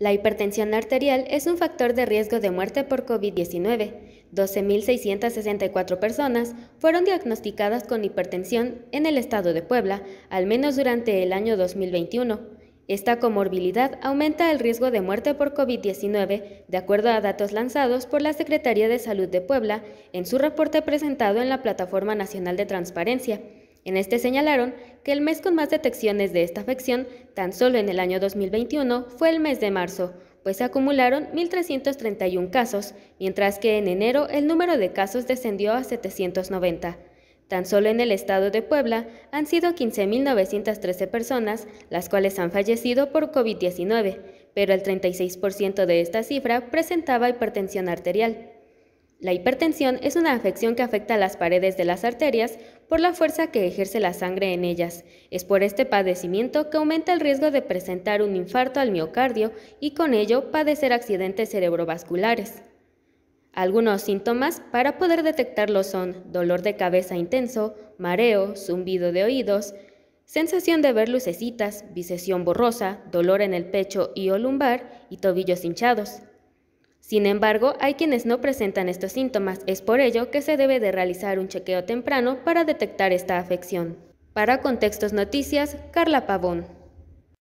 La hipertensión arterial es un factor de riesgo de muerte por COVID-19. 12.664 personas fueron diagnosticadas con hipertensión en el estado de Puebla, al menos durante el año 2021. Esta comorbilidad aumenta el riesgo de muerte por COVID-19, de acuerdo a datos lanzados por la Secretaría de Salud de Puebla en su reporte presentado en la Plataforma Nacional de Transparencia. En este señalaron que el mes con más detecciones de esta afección, tan solo en el año 2021, fue el mes de marzo, pues se acumularon 1.331 casos, mientras que en enero el número de casos descendió a 790. Tan solo en el estado de Puebla han sido 15.913 personas las cuales han fallecido por COVID-19, pero el 36% de esta cifra presentaba hipertensión arterial. La hipertensión es una afección que afecta a las paredes de las arterias por la fuerza que ejerce la sangre en ellas. Es por este padecimiento que aumenta el riesgo de presentar un infarto al miocardio y con ello padecer accidentes cerebrovasculares. Algunos síntomas para poder detectarlo son dolor de cabeza intenso, mareo, zumbido de oídos, sensación de ver lucecitas, bisección borrosa, dolor en el pecho y o lumbar y tobillos hinchados. Sin embargo, hay quienes no presentan estos síntomas, es por ello que se debe de realizar un chequeo temprano para detectar esta afección. Para Contextos Noticias, Carla Pavón.